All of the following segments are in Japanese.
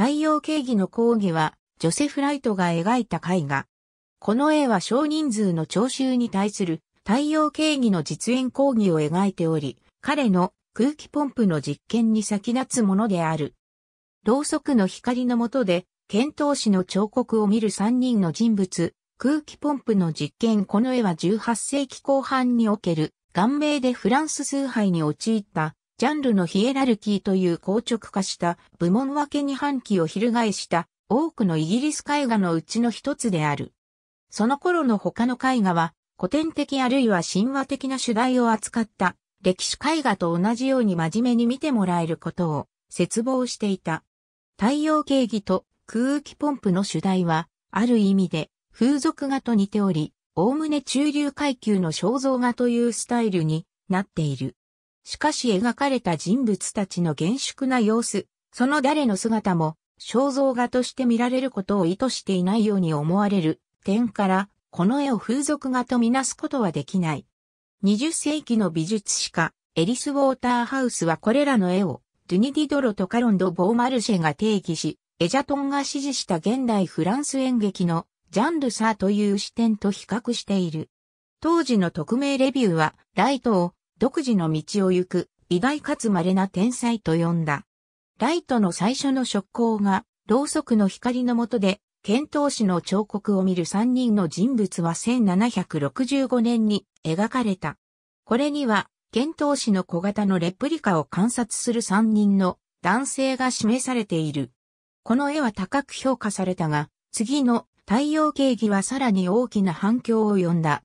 太陽景義の講義は、ジョセフ・ライトが描いた絵画。この絵は少人数の聴衆に対する太陽景義の実演講義を描いており、彼の空気ポンプの実験に先立つものである。ろうそくの光の下で、遣唐使の彫刻を見る3人の人物、空気ポンプの実験この絵は18世紀後半における、顔名でフランス崇拝に陥ったジャンルのヒエラルキーという硬直化した部門分けに反旗を翻した多くのイギリス絵画のうちの一つである。その頃の他の絵画は古典的あるいは神話的な主題を扱った歴史絵画と同じように真面目に見てもらえることを絶望していた。太陽景義と空気ポンプの主題はある意味で風俗画と似ており、おおむね中流階級の肖像画というスタイルになっている。しかし描かれた人物たちの厳粛な様子、その誰の姿も、肖像画として見られることを意図していないように思われる点から、この絵を風俗画とみなすことはできない。20世紀の美術史家、エリス・ウォーターハウスはこれらの絵を、ドゥニディドロとカロンド・ボーマルシェが定義し、エジャトンが支持した現代フランス演劇のジャンルサーという視点と比較している。当時の匿名レビューは、ライトを独自の道を行く、偉大かつ稀な天才と呼んだ。ライトの最初の触光が、ろうそくの光の下で、遣唐使の彫刻を見る三人の人物は1765年に描かれた。これには、遣唐使の小型のレプリカを観察する三人の男性が示されている。この絵は高く評価されたが、次の太陽景儀はさらに大きな反響を呼んだ。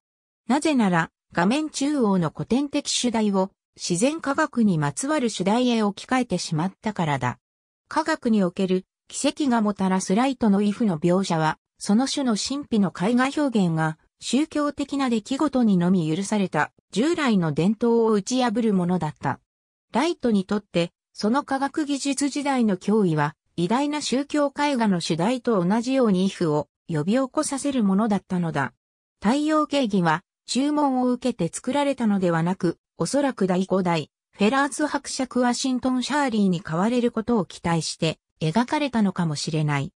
なぜなら、画面中央の古典的主題を自然科学にまつわる主題へ置き換えてしまったからだ。科学における奇跡がもたらすライトのイフの描写は、その種の神秘の絵画表現が宗教的な出来事にのみ許された従来の伝統を打ち破るものだった。ライトにとってその科学技術時代の脅威は偉大な宗教絵画の主題と同じようにイフを呼び起こさせるものだったのだ。太陽景儀は注文を受けて作られたのではなく、おそらく第5代、フェラーツ伯爵ワシントン・シャーリーに買われることを期待して描かれたのかもしれない。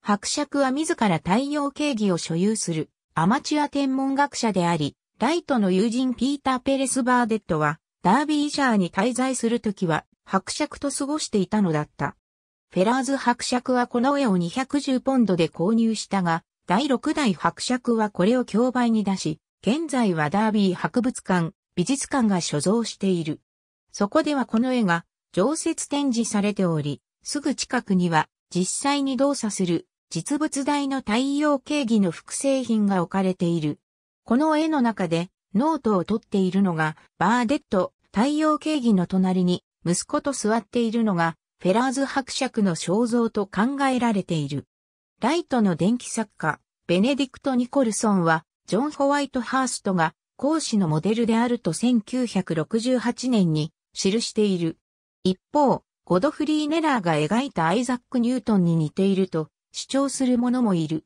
伯爵は自ら太陽経技を所有するアマチュア天文学者であり、ライトの友人ピーター・ペレス・バーデットは、ダービーシャーに滞在するときは、伯爵と過ごしていたのだった。フェラーズ伯爵はこの絵を210ポンドで購入したが、第6代伯爵はこれを競売に出し、現在はダービー博物館、美術館が所蔵している。そこではこの絵が常設展示されており、すぐ近くには実際に動作する実物大の太陽系儀の複製品が置かれている。この絵の中でノートを取っているのがバーデット太陽系儀の隣に息子と座っているのがフェラーズ伯爵の肖像と考えられている。ライトの電気作家ベネディクト・ニコルソンはジョン・ホワイトハーストが講師のモデルであると1968年に記している。一方、ゴドフリー・ネラーが描いたアイザック・ニュートンに似ていると主張する者もいる。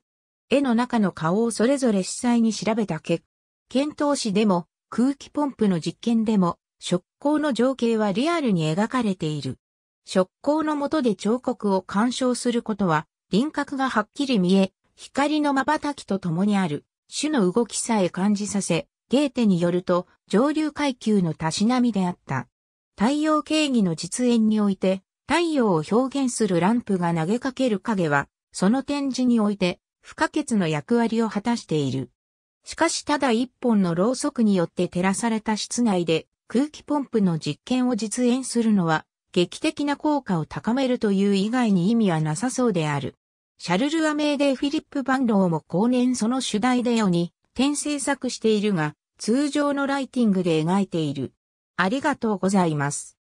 絵の中の顔をそれぞれ司祭に調べた結果、検討士でも空気ポンプの実験でも触光の情景はリアルに描かれている。触光の下で彫刻を鑑賞することは輪郭がはっきり見え、光の瞬きと共にある。種の動きさえ感じさせ、ゲーテによると上流階級のたしなみであった。太陽経義の実演において、太陽を表現するランプが投げかける影は、その展示において不可欠の役割を果たしている。しかしただ一本のろうそくによって照らされた室内で空気ポンプの実験を実演するのは劇的な効果を高めるという以外に意味はなさそうである。シャルル・アメーデ・フィリップ・バンローも後年その主題でオに転制作しているが、通常のライティングで描いている。ありがとうございます。